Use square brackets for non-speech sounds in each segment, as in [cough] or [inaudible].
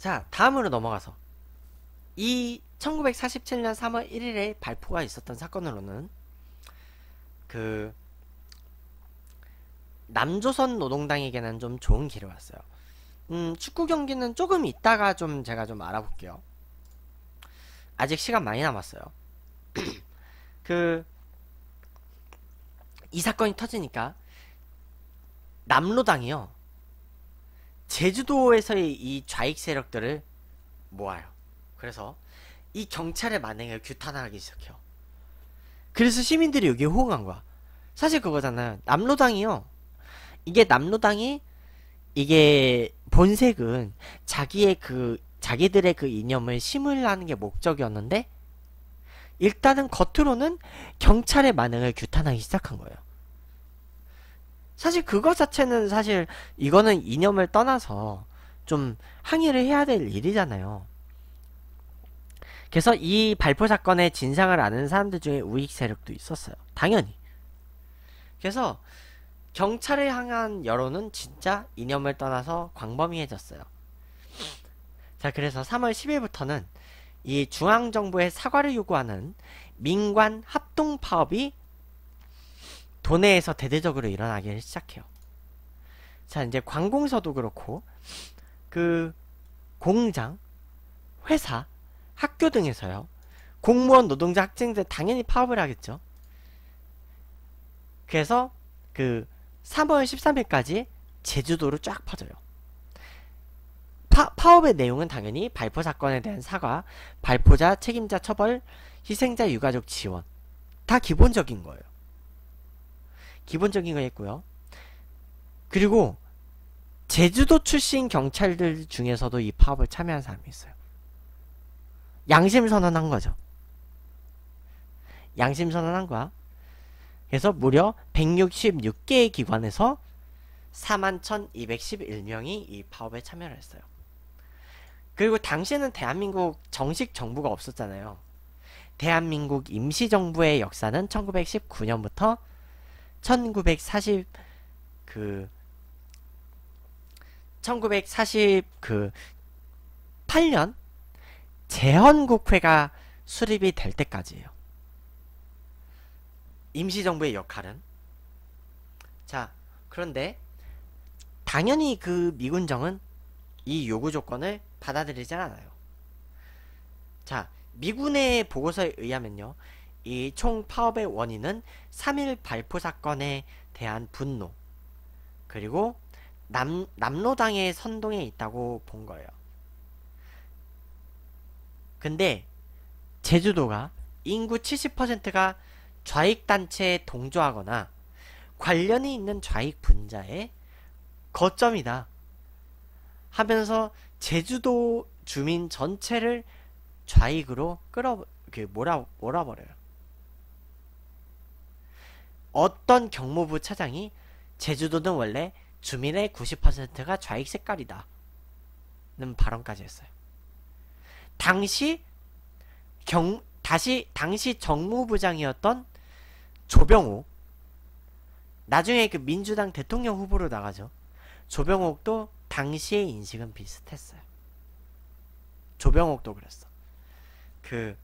자 다음으로 넘어가서 이 1947년 3월 1일에 발표가 있었던 사건으로는 그 남조선 노동당에게는 좀 좋은 기회왔어요 음, 축구 경기는 조금 있다가 좀 제가 좀 알아볼게요. 아직 시간 많이 남았어요. [clears throat] 그 이 사건이 터지니까 남로당이요. 제주도에서의 이 좌익 세력들을 모아요. 그래서 이 경찰에 만행해 규탄하기 시작해요. 그래서 시민들이 여기에 호응한 거야. 사실 그거잖아요. 남로당이요. 이게 남로당이 이게 본색은 자기의 그 자기들의 그 이념을 심으려는 게 목적이었는데 일단은 겉으로는 경찰의 만행을 규탄하기 시작한 거예요. 사실 그것 자체는 사실 이거는 이념을 떠나서 좀 항의를 해야 될 일이잖아요. 그래서 이 발포 사건의 진상을 아는 사람들 중에 우익 세력도 있었어요. 당연히. 그래서 경찰을 향한 여론은 진짜 이념을 떠나서 광범위해졌어요. 자, 그래서 3월 10일부터는 이 중앙정부의 사과를 요구하는 민관 합동 파업이 도내에서 대대적으로 일어나기를 시작해요. 자, 이제 관공서도 그렇고, 그, 공장, 회사, 학교 등에서요. 공무원, 노동자, 학생들 당연히 파업을 하겠죠. 그래서 그 3월 13일까지 제주도로 쫙 퍼져요. 파, 파업의 내용은 당연히 발포 사건에 대한 사과, 발포자 책임자 처벌, 희생자 유가족 지원. 다 기본적인 거예요. 기본적인 거 했고요. 그리고 제주도 출신 경찰들 중에서도 이 파업을 참여한 사람이 있어요. 양심 선언한 거죠. 양심 선언한 거야. 그래서 무려 166개의 기관에서 41,211명이 이 파업에 참여를 했어요. 그리고 당시에는 대한민국 정식 정부가 없었잖아요. 대한민국 임시정부의 역사는 1919년부터 1940그1940그 8년 재헌국회가 수립이 될 때까지예요. 임시정부의 역할은 자 그런데 당연히 그 미군정은 이 요구 조건을 받아들이지 않아요. 자 미군의 보고서에 의하면요. 이총 파업의 원인은 3일 발포 사건에 대한 분노 그리고 남, 남로당의 선동에 있다고 본 거예요. 근데 제주도가 인구 70%가 좌익 단체에 동조하거나 관련이 있는 좌익 분자의 거점이다 하면서 제주도 주민 전체를 좌익으로 끌어 그 몰아 몰아버려요. 어떤 경무부 차장이 제주도는 원래 주민의 90%가 좌익 색깔이다. 는 발언까지 했어요. 당시 경 다시 당시 정무부장이었던 조병옥 나중에 그 민주당 대통령 후보로 나가죠. 조병옥도 당시의 인식은 비슷했어요. 조병옥도 그랬어. 그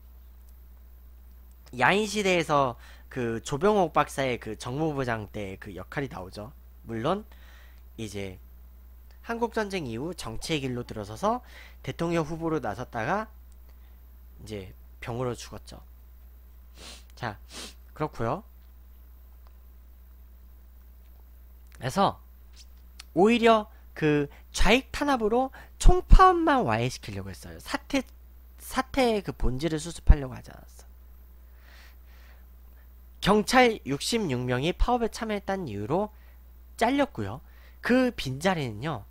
야인 시대에서 그 조병옥 박사의 그 정무부장 때그 역할이 나오죠. 물론 이제 한국 전쟁 이후 정치의 길로 들어서서 대통령 후보로 나섰다가 이제 병으로 죽었죠. 자, 그렇고요. 그래서 오히려 그 좌익 탄압으로 총파업만 와해시키려고 했어요. 사태 사태의 그 본질을 수습하려고 하지 않았어요. 경찰 66명이 파업에 참여했다는 이유로 잘렸고요. 그 빈자리는요.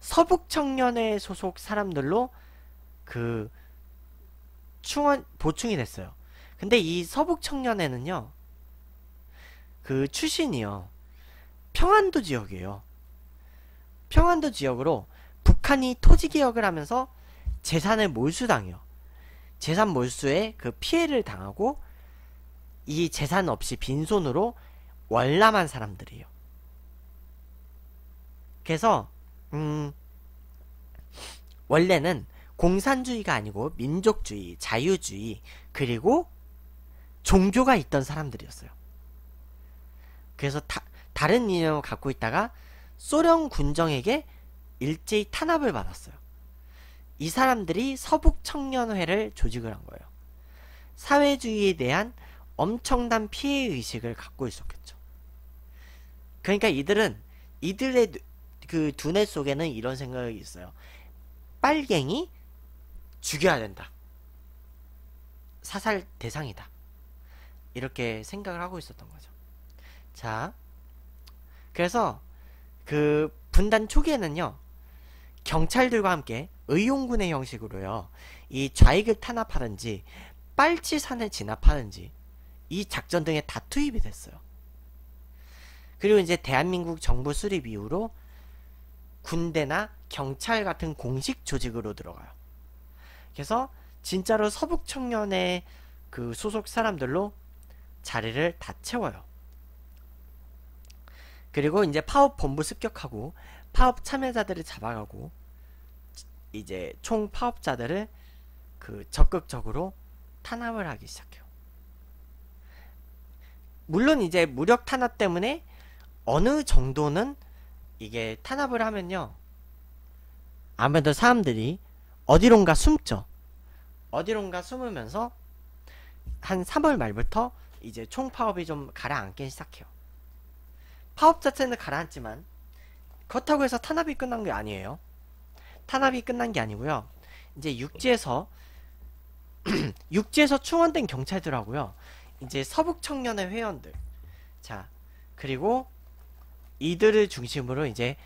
서북청년회 소속 사람들로 그 충원 보충이 됐어요. 근데 이 서북청년회는요. 그 출신이요. 평안도 지역이에요. 평안도 지역으로 북한이 토지 개혁을 하면서 재산을 몰수당해요. 재산 몰수에 그 피해를 당하고 이 재산 없이 빈손으로 월남한 사람들이에요. 그래서 음 원래는 공산주의가 아니고 민족주의, 자유주의, 그리고 종교가 있던 사람들이었어요. 그래서 다, 다른 이념을 갖고 있다가 소련 군정에게 일제히 탄압을 받았어요. 이 사람들이 서북 청년회를 조직을 한 거예요. 사회주의에 대한 엄청난 피해 의식을 갖고 있었겠죠. 그러니까 이들은 이들의 그 두뇌 속에는 이런 생각이 있어요. 빨갱이 죽여야 된다. 사살 대상이다. 이렇게 생각을 하고 있었던 거죠. 자, 그래서 그 분단 초기에는요, 경찰들과 함께 의용군의 형식으로요, 이 좌익을 탄압하는지, 빨치산을 진압하는지, 이 작전 등에 다 투입이 됐어요. 그리고 이제 대한민국 정부 수립 이후로 군대나 경찰 같은 공식 조직으로 들어가요. 그래서 진짜로 서북 청년의 그 소속 사람들로 자리를 다 채워요. 그리고 이제 파업 본부 습격하고 파업 참여자들을 잡아가고 이제 총 파업자들을 그 적극적으로 탄압을 하기 시작해요. 물론 이제 무력 탄압 때문에 어느 정도는 이게 탄압을 하면요. 아무래도 사람들이 어디론가 숨죠. 어디론가 숨으면서 한 3월 말부터 이제 총파업이 좀 가라앉기 시작해요. 파업 자체는 가라앉지만 그렇다고 해서 탄압이 끝난 게 아니에요. 탄압이 끝난 게 아니고요. 이제 육지에서 [clears throat] 육지에서 충원된 경찰들하고요. 이제 서북 청년회 회원들 자 그리고 이들을 중심으로 이제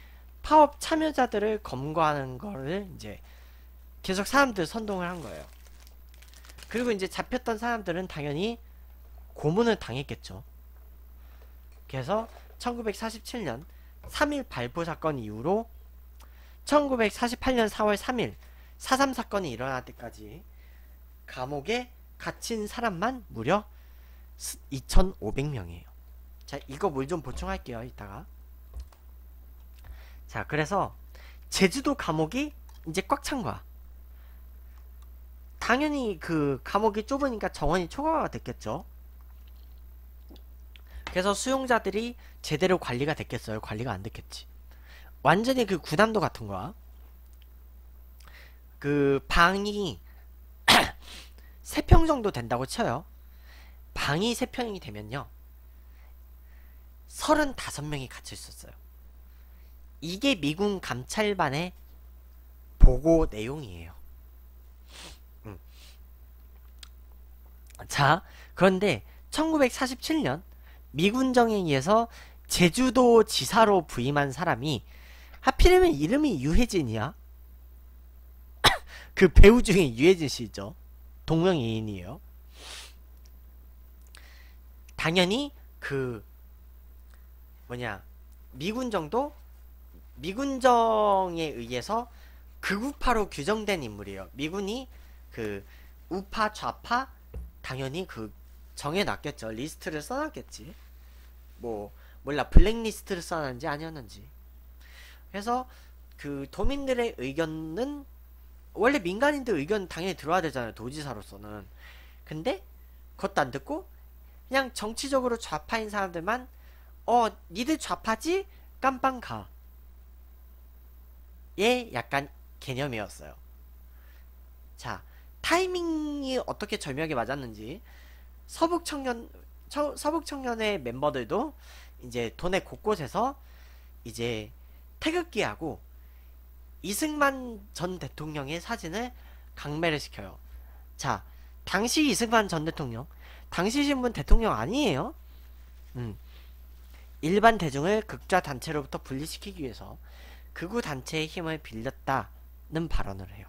파업 참여자들을 검거하는 거를 이제 계속 사람들 선동을 한 거예요. 그리고 이제 잡혔던 사람들은 당연히 고문을 당했겠죠. 그래서 1947년 3일 발포 사건 이후로 1948년 4월 3일 4.3 사건이 일어날 때까지 감옥에 갇힌 사람만 무려 2,500명이에요. 자, 이거 뭘 좀 보충할게요. 이따가. 자, 그래서 제주도 감옥이 이제 꽉 찬 거야. 당연히 그 감옥이 좁으니까 정원이 초과가 됐겠죠. 그래서 수용자들이 제대로 관리가 됐겠어요. 관리가 안 됐겠지. 완전히 그구함도 같은 거야. 그 방이 3평 [clears throat] 정도 된다고 쳐요. 방이 3평이 되면요. 35명이 갇혀 있었어요. 이게 미군 감찰반의 보고 내용이에요. 음. 자, 그런데 1947년 미군 정에 의해서 제주도 지사로 부임한 사람이 하필이면 이름이 유해진이야. [coughs] 그 배우 중에 유해진 씨죠. 동명이인이에요. 당연히 그 뭐냐 미군정도 미군정에 의해서 극우파로 규정된 인물이에요. 미군이 그 우파 좌파 당연히 그 정해놨겠죠. 리스트를 써놨겠지. 뭐 몰라 블랙리스트를 써놨는지 아니었는지. 그래서 그 도민들의 의견은 원래 민간인들 의견 당연히 들어야 되잖아요. 도지사로서는. 근데 그것도 안 듣고 그냥 정치적으로 좌파인 사람들만 어 니들 좌파지? 깜빵 가. 예 약간 개념이었어요. 자 타이밍이 어떻게 절묘하게 맞았는지 서북 청년 처, 서북 청년의 멤버들도 이제 도내 곳곳에서 이제 태극기하고 이승만 전 대통령의 사진을 강매를 시켜요. 자 당시 이승만 전 대통령 당시 신분 대통령 아니에요? 음. 일반 대중을 극좌 단체로부터 분리시키기 위해서 극우 단체의 힘을 빌렸다는 발언을 해요.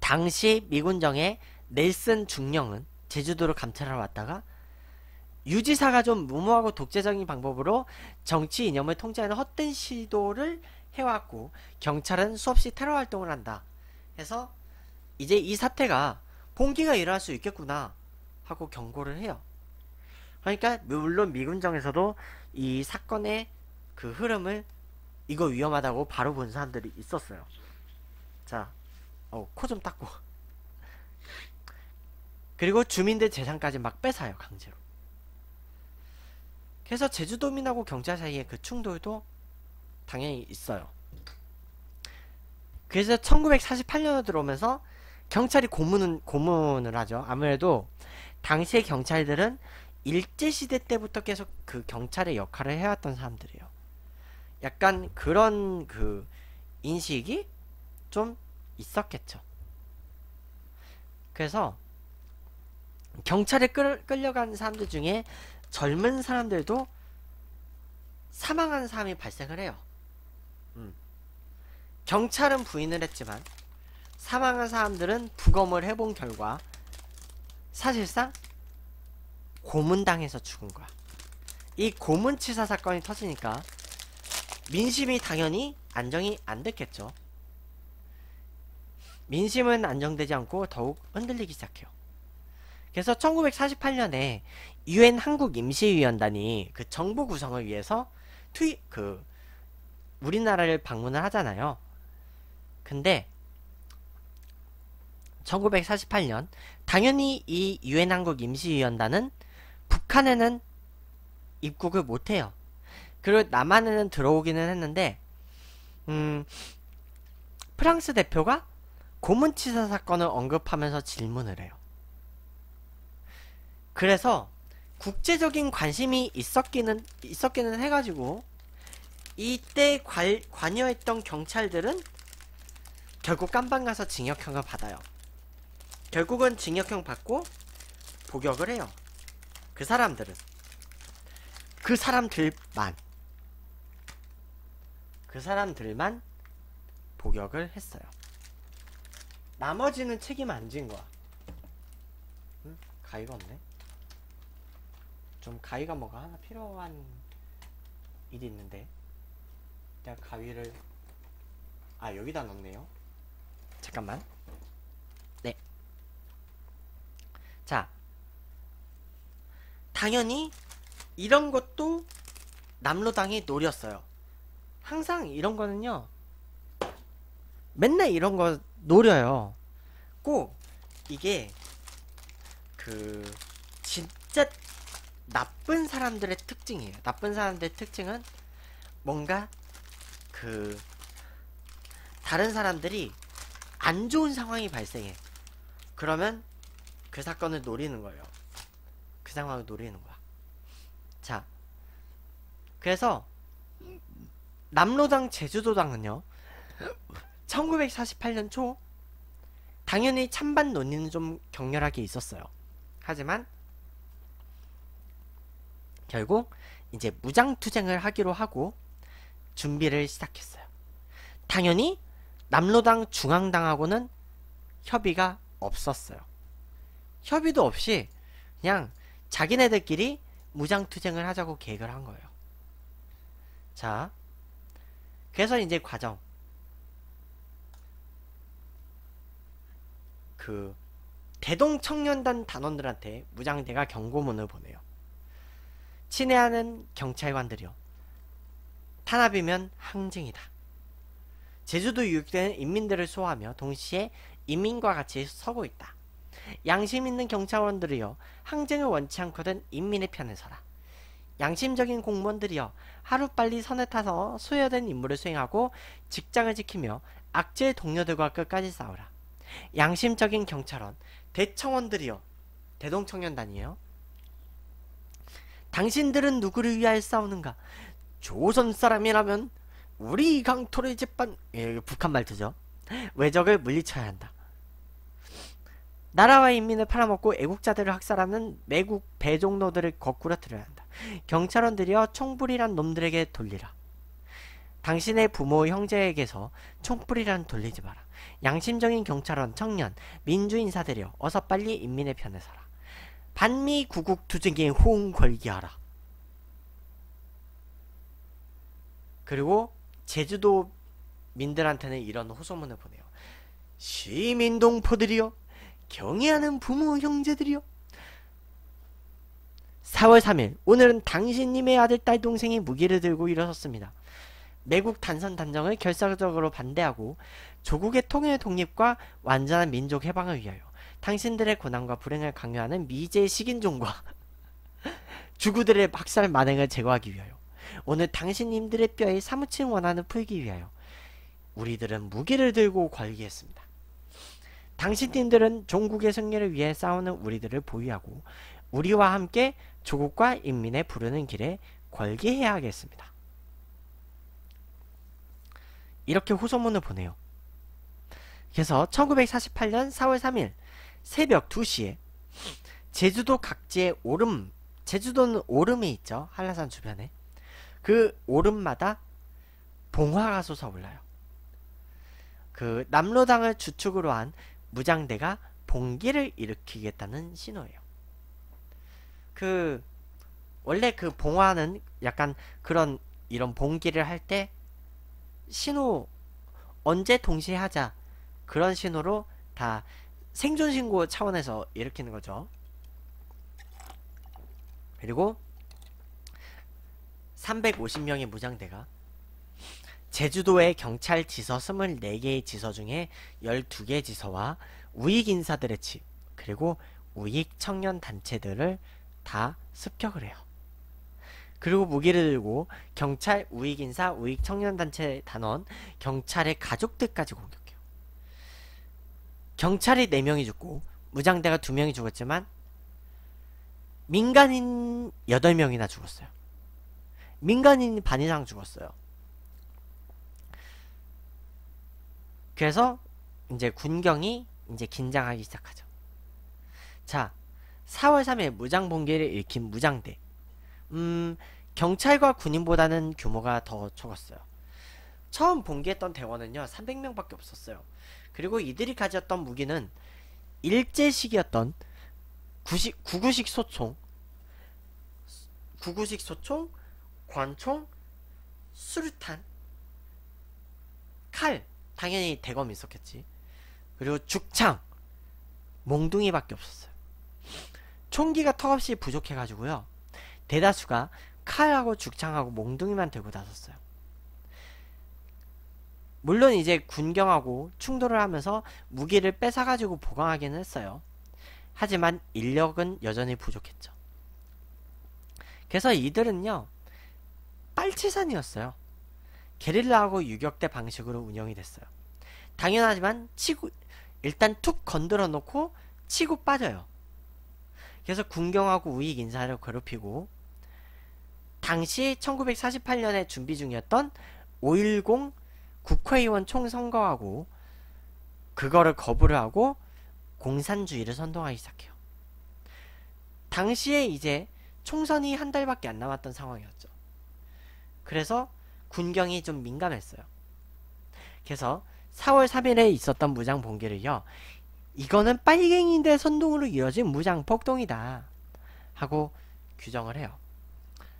당시 미군정의 넬슨 중령은 제주도로 감찰하 왔다가 유지사가 좀 무모하고 독재적인 방법으로 정치 이념을 통제하는 헛된 시도를 해왔고 경찰은 수없이 테러 활동을 한다 해서 이제 이 사태가 공기가 일어날 수 있겠구나 하고 경고를 해요. 그러니까 물론 미군정에서도 이 사건의 그 흐름을 이거 위험하다고 바로 본 사람들이 있었어요. 자, 어, 코 좀 닦고. 그리고 주민들 재산까지 막 뺏어요, 강제로. 그래서 제주도민하고 경찰 사이에 그 충돌도 당연히 있어요. 그래서 1 9 4 8년으 들어오면서 경찰이 고문은 고문을 하죠. 아무래도 당시의 경찰들은 일제 시대 때부터 계속 그 경찰의 역할을 해왔던 사람들이에요. 약간 그런 그 인식이 좀 있었겠죠. 그래서 경찰에 끌, 끌려간 사람들 중에 젊은 사람들도 사망한 사람이 발생을 해요. 음. 경찰은 부인을 했지만 사망한 사람들은 부검을 해본 결과 사실상 고문당해서 죽은 거야. 이 고문치사 사건이 터지니까 민심이 당연히 안정이 안 됐겠죠. 민심은 안정되지 않고 더욱 흔들리기 시작해요. 그래서 1948년에 유엔 한국 임시위원단이 그 정부 구성을 위해서 투입 그 우리나라를 방문을 하잖아요. 근데 1948년 당연히 이 유엔 한국 임시위원단은 북한에는 입국을 못해요. 그리고 남한에는 들어오기는 했는데 음, 프랑스 대표가 고문치사 사건을 언급하면서 질문을 해요. 그래서 국제적인 관심이 있었기는 있었기는 해가지고 이때 관, 관여했던 경찰들은 결국 깜방 가서 징역형을 받아요. 결국은 징역형 받고 복역을 해요. 그 사람들은 그 사람들만 그 사람들만 복역을 했어요. 나머지는 책임 안 진 거야. 음, 가위가 없네. 좀 가위가 뭐가 하나 필요한 일이 있는데 내가 가위를 아 여기다 넣네요. 잠깐만. 자, 당연히 이런 것도 남로당이 노렸어요. 항상 이런 거는요. 맨날 이런 거 노려요. 꼭 이게 그 진짜 나쁜 사람들의 특징이에요. 나쁜 사람들의 특징은 뭔가 그 다른 사람들이 안 좋은 상황이 발생해. 그러면 그 사건을 노리는 거예요. 그 상황을 노리는 거야. 자, 그래서 남로당 제주도당은요. 1948년 초 당연히 찬반 논의는 좀 격렬하게 있었어요. 하지만 결국 이제 무장투쟁을 하기로 하고 준비를 시작했어요. 당연히 남로당 중앙당하고는 협의가 없었어요. 협의도 없이 그냥 자기네들끼리 무장투쟁을 하자고 계획을 한 거예요. 자, 그래서 이제 과정. 그, 대동 청년단 단원들한테 무장대가 경고문을 보내요. 친애하는 경찰관들이요. 탄압이면 항쟁이다. 제주도 유입된 인민들을 소화하며 동시에 인민과 같이 서고 있다. 양심 있는 경찰원들이여 항쟁을 원치 않거든 인민의 편에 서라. 양심적인 공무원들이여 하루빨리 선에 타서 소요된 임무를 수행하고 직장을 지키며 악재의 동료들과 끝까지 싸우라. 양심적인 경찰원 대청원들이여 대동청년단이에요. 당신들은 누구를 위하여 싸우는가? 조선 사람이라면 우리 강토를 짓반 예, 북한 말투죠. 외적을 물리쳐야 한다. 나라와 인민을 팔아먹고 애국자들을 학살하는 매국 배종노들을 거꾸로들어야 한다. 경찰원들이여 총불이란 놈들에게 돌리라. 당신의 부모 형제에게서 총불이란 돌리지 마라. 양심적인 경찰원 청년 민주인사들이여 어서 빨리 인민의 편에 서라. 반미 구국 투쟁에 호응 걸기하라. 그리고 제주도 민들한테는 이런 호소문을 보내요. 시민 동포들이여 경애하는 부모 형제들이요. 4월 3일 오늘은 당신님의 아들 딸 동생이 무기를 들고 일어섰습니다. 매국 단선 단정을 결사적으로 반대하고 조국의 통일 독립과 완전한 민족 해방을 위하여 당신들의 고난과 불행을 강요하는 미제 식인종과 [laughs] 주구들의 박살 만행을 제거하기 위하여 오늘 당신님들의 뼈에 사무친 원한을 풀기 위하여 우리들은 무기를 들고 관리했습니다. 당신 팀들은 종국의 승리를 위해 싸우는 우리들을 보유하고 우리와 함께 조국과 인민의 부르는 길에 걸기해야 하겠습니다. 이렇게 호소문을 보내요. 그래서 1948년 4월 3일 새벽 2시에 제주도 각지의 오름 제주도는 오름이 있죠. 한라산 주변에. 그 오름마다 봉화가 솟아올라요. 그 남로당을 주축으로 한 무장대가 봉기를 일으키겠다는 신호예요. 그 원래 그 봉화는 약간 그런 이런 봉기를 할 때 신호 언제 동시에 하자 그런 신호로 다 생존 신고 차원에서 일으키는 거죠. 그리고 350명의 무장대가 제주도의 경찰 지서 24개의 지서 중에 12개 지서와 우익 인사들의 집 그리고 우익 청년 단체들을 다 습격을 해요. 그리고 무기를 들고 경찰 우익 인사 우익 청년 단체 단원 경찰의 가족들까지 공격해요. 경찰이 4명이 죽고 무장대가 2명이 죽었지만 민간인 8명이나 죽었어요. 민간인 반 이상 죽었어요. 그래서 이제 군경이 이제 긴장하기 시작하죠. 자, 4월 3일 무장 봉기를 일으킨 무장대. 음, 경찰과 군인보다는 규모가 더 적었어요. 처음 봉기했던 대원은요, 300명밖에 없었어요. 그리고 이들이 가졌던 무기는 일제식이었던 구식, 구구식 소총, 구구식 소총, 관총, 수류탄, 칼, 당연히 대검이 있었겠지. 그리고 죽창 몽둥이밖에 없었어요. 총기가 턱없이 부족해가지고요. 대다수가 칼하고 죽창하고 몽둥이만 들고 다녔어요. 물론 이제 군경하고 충돌을 하면서 무기를 뺏어가지고 보강하긴 했어요. 하지만 인력은 여전히 부족했죠. 그래서 이들은요, 빨치산이었어요. 게릴라하고 유격대 방식으로 운영이 됐어요. 당연하지만 치고 일단 툭 건드려 놓고 치고 빠져요. 그래서 군경하고 우익 인사를 괴롭히고 당시 1948년에 준비 중이었던 5.10 국회의원 총선거하고 그거를 거부를 하고 공산주의를 선동하기 시작해요. 당시에 이제 총선이 한 달밖에 안 남았던 상황이었죠. 그래서 군경이 좀 민감했어요. 그래서 4월 3일에 있었던 무장 봉기를요. 이거는 빨갱이인데 선동으로 이어진 무장 폭동이다 하고 규정을 해요.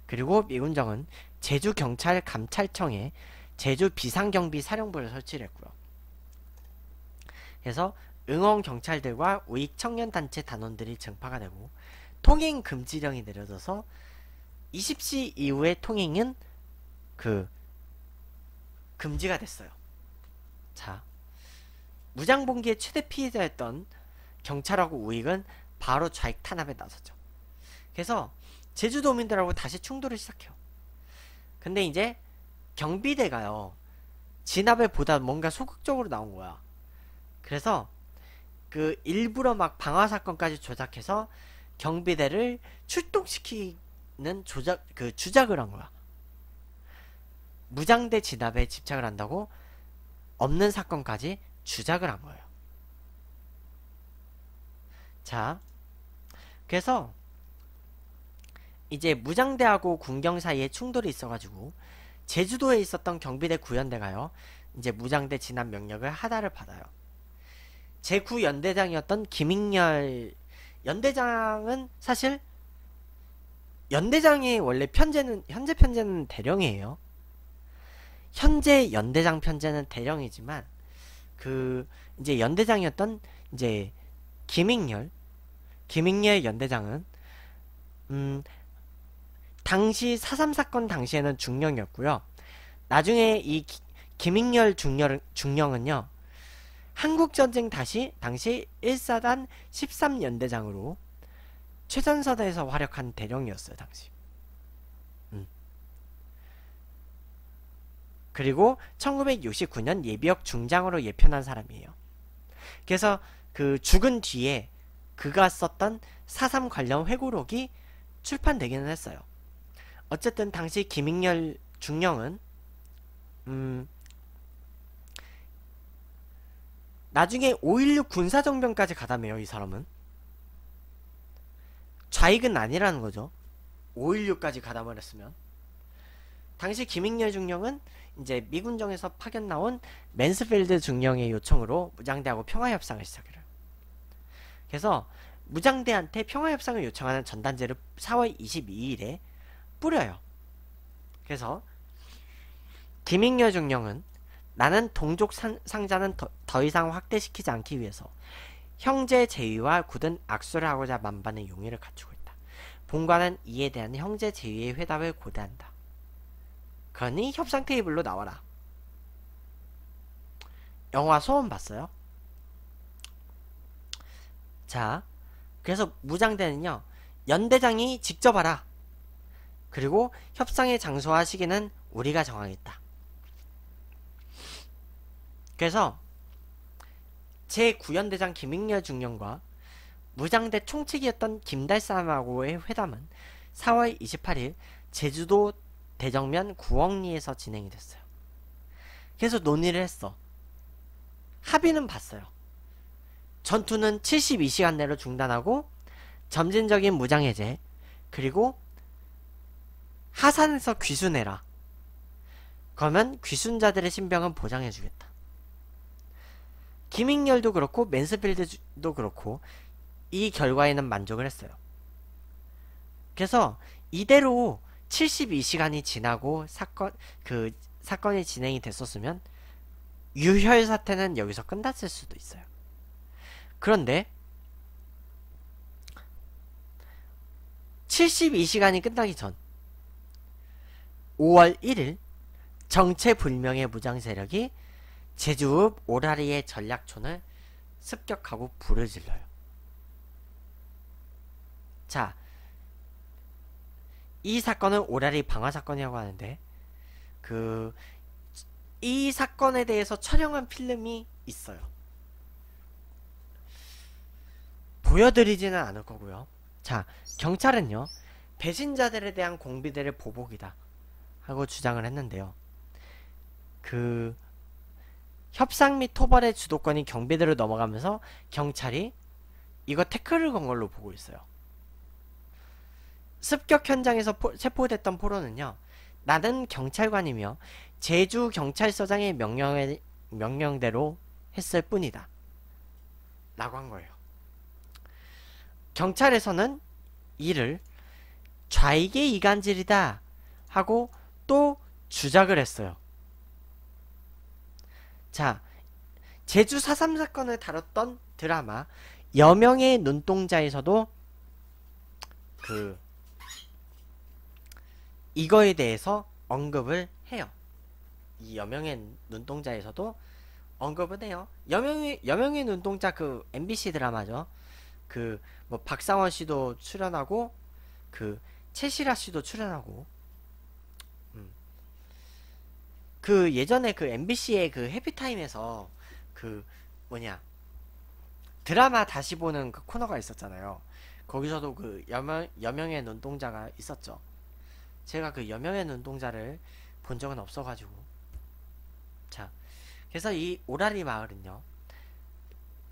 그리고 미군정은 제주 경찰 감찰청에 제주 비상경비 사령부를 설치를 했고요. 그래서 응원 경찰들과 우익 청년 단체 단원들이 증파가 되고 통행 금지령이 내려져서 20시 이후에 통행은 그 금지가 됐어요. 자, 무장봉기의 최대 피해자였던 경찰하고 우익은 바로 좌익 탄압에 나섰죠 그래서 제주도민들하고 다시 충돌을 시작해요. 근데 이제 경비대가요. 진압에 보다 뭔가 소극적으로 나온 거야. 그래서 그 일부러 막 방화 사건까지 조작해서 경비대를 출동시키는 조작 그 주작을 한 거야. 무장대 진압에 집착을 한다고 없는 사건까지 주작을 한 거예요. 자, 그래서 이제 무장대하고 군경 사이에 충돌이 있어가지고 제주도에 있었던 경비대 구연대가요. 이제 무장대 진압 명령을 하달을 받아요. 제9연대장이었던 김익렬 연대장은 사실 연대장이 원래 편제는 현재 편제는 대령이에요. 현재 연대장 편제는 대령이지만 그 이제 연대장이었던 이제 김익렬 김익렬 연대장은 음 당시 사삼 사건 당시에는 중령이었고요. 나중에 이 김익렬 중령, 중령은요. 한국전쟁 다시 당시 1사단 13연대장으로 최전선에서 활약한 대령이었어요. 당시. 그리고 1969년 예비역 중장으로 예편한 사람이에요. 그래서 그 죽은 뒤에 그가 썼던 사삼 관련 회고록이 출판되기는 했어요. 어쨌든 당시 김익렬 중령은 음 나중에 5.16 군사정변까지 가담해요, 이 사람은. 좌익은 아니라는 거죠. 5.16까지 가담을 했으면. 당시 김익렬 중령은 이제 미군정에서 파견 나온 맨스필드 중령의 요청으로 무장대하고 평화협상을 시작해요. 그래서 무장대한테 평화협상을 요청하는 전단지를 4월 22일에 뿌려요. 그래서 김익렬 중령은 나는 동족 상자는 더, 더, 이상 확대시키지 않기 위해서 형제 제의와 굳은 악수를 하고자 만반의 용의를 갖추고 있다. 본관은 이에 대한 형제 제의의 회답을 고대한다. 그러니 협상 테이블로 나와라. 영화 소원 봤어요? 자, 그래서 무장대는요. 연대장이 직접 하라. 그리고 협상의 장소와 시기는 우리가 정하겠다. 그래서 제9연대장 김익렬 중령과 무장대 총책이었던 김달삼하고의 회담은 4월 28일 제주도 대정면 구억리에서 진행이 됐어요. 계속 논의를 했어. 합의는 봤어요. 전투는 72시간 내로 중단하고 점진적인 무장 해제 그리고 하산에서 귀순해라. 그러면 귀순자들의 신병은 보장해주겠다. 김익렬도 그렇고 맨스필드도 그렇고 이 결과에는 만족을 했어요. 그래서 이대로 72시간이 지나고 사건 그 사건이 진행이 됐었으면 유혈 사태는 여기서 끝났을 수도 있어요. 그런데 72시간이 끝나기 전 5월 1일 정체불명의 무장세력이 제주읍 오라리의 전략촌을 습격하고 불을 질러요. 자, 이 사건은 오라리 방화 사건이라고 하는데 그 이 사건에 대해서 촬영한 필름이 있어요. 보여드리지는 않을 거고요. 자, 경찰은요. 배신자들에 대한 공비대를 보복이다 하고 주장을 했는데요. 그 협상 및 토벌의 주도권이 경비대로 넘어가면서 경찰이 이거 태클을 건 걸로 보고 있어요. 습격 현장에서 포, 체포됐던 포로는요. 나는 경찰관이며 제주 경찰서장의 명령에, 명령대로 했을 뿐이다. 라고 한 거예요. 경찰에서는 이를 좌익의 이간질이다 하고 또 주작을 했어요. 자, 제주 4.3 사건을 다뤘던 드라마 여명의 눈동자에서도 그 이거에 대해서 언급을 해요. 이 여명의 눈동자에서도 언급을 해요. 여명의 여명의 눈동자 그 MBC 드라마죠. 그 뭐 박상원 씨도 출연하고 그 채시라 씨도 출연하고 음. 그 예전에 그 MBC의 그 해피타임에서 그 뭐냐 드라마 다시 보는 그 코너가 있었잖아요. 거기서도 그 여명 여명의 눈동자가 있었죠. 제가 그 여명의 눈동자를 본 적은 없어가지고 자 그래서 이 오라리 마을은요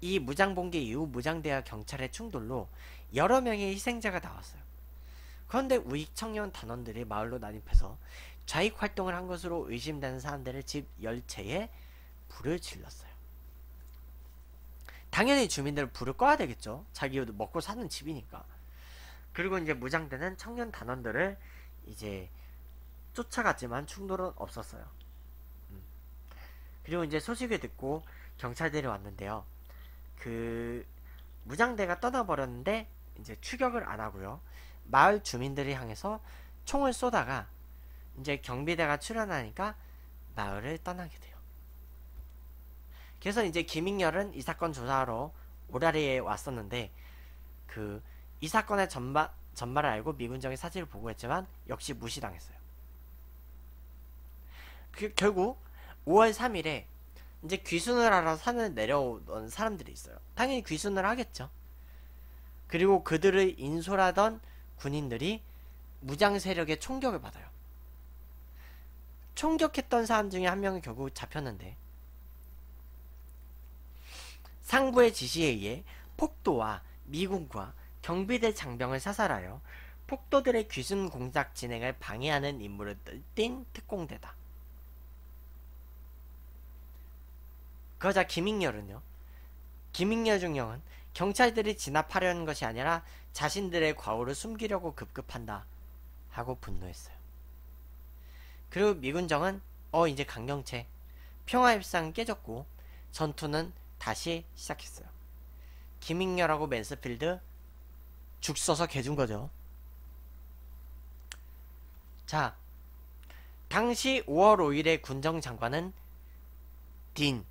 이 무장봉기 이후 무장대와 경찰의 충돌로 여러 명의 희생자가 나왔어요 그런데 우익 청년 단원들이 마을로 난입해서 좌익 활동을 한 것으로 의심되는 사람들을집 열채에 불을 질렀어요 당연히 주민들은 불을 꺼야 되겠죠 자기 먹고 사는 집이니까 그리고 이제 무장대는 청년 단원들을 이제 쫓아갔지만 충돌은 없었어요. 음. 그리고 이제 소식을 듣고 경찰들이 왔는데요. 그 무장대가 떠나버렸는데 이제 추격을 안 하고요. 마을 주민들을 향해서 총을 쏘다가 이제 경비대가 출연하니까 마을을 떠나게 돼요. 그래서 이제 김인열은이 사건 조사하러 오라리에 왔었는데 그 이 사건의 전반 전말을 알고 미군정의 사실을 보고했지만 역시 무시당했어요. 그, 결국 5월 3일에 이제 귀순을 하러 산을 내려온 사람들이 있어요. 당연히 귀순을 하겠죠. 그리고 그들을 인솔하던 군인들이 무장 세력의 총격을 받아요. 총격했던 사람 중에 한 명이 결국 잡혔는데 상부의 지시에 의해 폭도와 미군과 경비대 장병을 사살하여 폭도들의 귀순 공작 진행을 방해하는 임무를 뜬 특공대다. 그러자 김익렬은요. 김익렬 중령은 경찰들이 진압하려는 것이 아니라 자신들의 과오를 숨기려고 급급한다 하고 분노했어요. 그리고 미군정은 어 이제 강경체 평화협상 깨졌고 전투는 다시 시작했어요. 김익렬하고 맨스필드 죽 써서 개준 거죠. 자, 당시 5월 5일의 군정장관은 딘.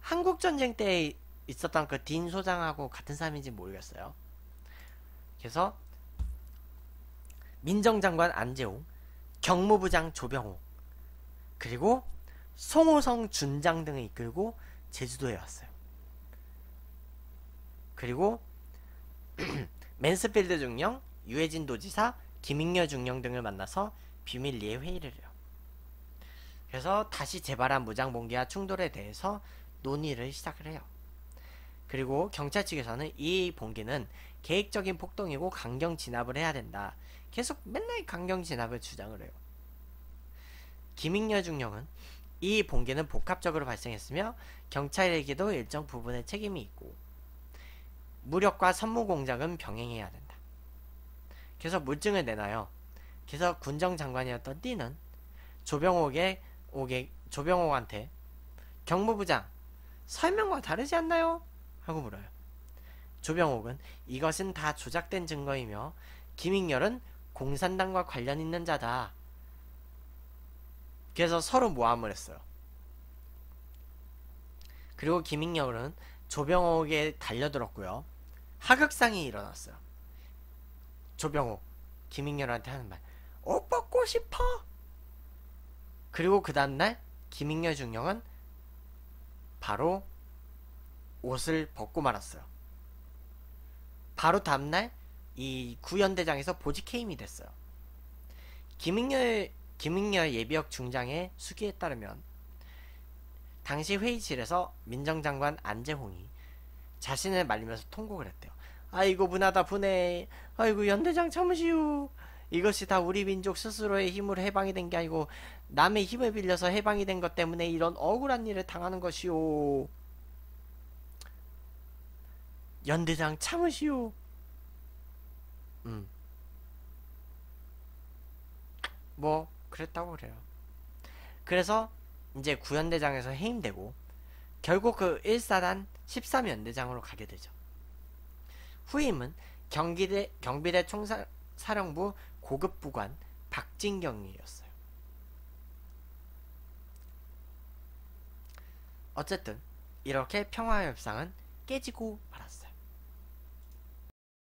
한국전쟁 때 있었던 그 딘 소장하고 같은 사람인지 모르겠어요. 그래서 민정장관 안재홍, 경무부장 조병호, 그리고 송호성 준장 등을 이끌고 제주도에 왔어요. 그리고 [clears throat] 맨스필드 중령, 유해진 도지사, 김인여 중령 등을 만나서 비밀리에 회의를 해요. 그래서 다시 재발한 무장 봉기와 충돌에 대해서 논의를 시작을 해요. 그리고 경찰 측에서는 이 봉기는 계획적인 폭동이고 강경 진압을 해야 된다. 계속 맨날 강경 진압을 주장을 해요. 김익녀 중령은 이 봉기는 복합적으로 발생했으며 경찰에게도 일정 부분의 책임이 있고 무력과 선무공작은 병행해야 된다. 그래서 물증을 내놔요. 그래서 군정장관이었던 띠는 조병옥의 옥의 조병옥한테 경무부장 설명과 다르지 않나요? 하고 물어요. 조병옥은 이것은 다 조작된 증거이며 김익렬은 공산당과 관련 있는 자다. 그래서 서로 모함을 했어요. 그리고 김익렬은 조병옥에 달려들었고요. 하극상이 일어났어요. 조병호 김인열한테 하는 말 "옷 벗고 싶어." 그리고 그 다음날 김인열 중령은 바로 옷을 벗고 말았어요. 바로 다음날 이 구연대장에서 보직 해임이 됐어요. 김인열 김익렬 예비역 중장의 수기에 따르면 당시 회의실에서 민정장관 안재홍이 자신을 말리면서 통곡을 했대요. 아이고 분하다 분해. 아이고 연대장 참으시오. 이것이 다 우리 민족 스스로의 힘으로 해방이 된 게 아니고 남의 힘을 빌려서 해방이 된 것 때문에 이런 억울한 일을 당하는 것이오. 연대장 참으시오. 음. 뭐 그랬다고 그래요. 그래서 이제 구연대장에서 해임되고 결국 그1사단 13연대장으로 가게 되죠. 후임은 경기대, 경비대 총사령부 고급부관 박진경이었어요. 어쨌든 이렇게 평화협상은 깨지고 말았어요.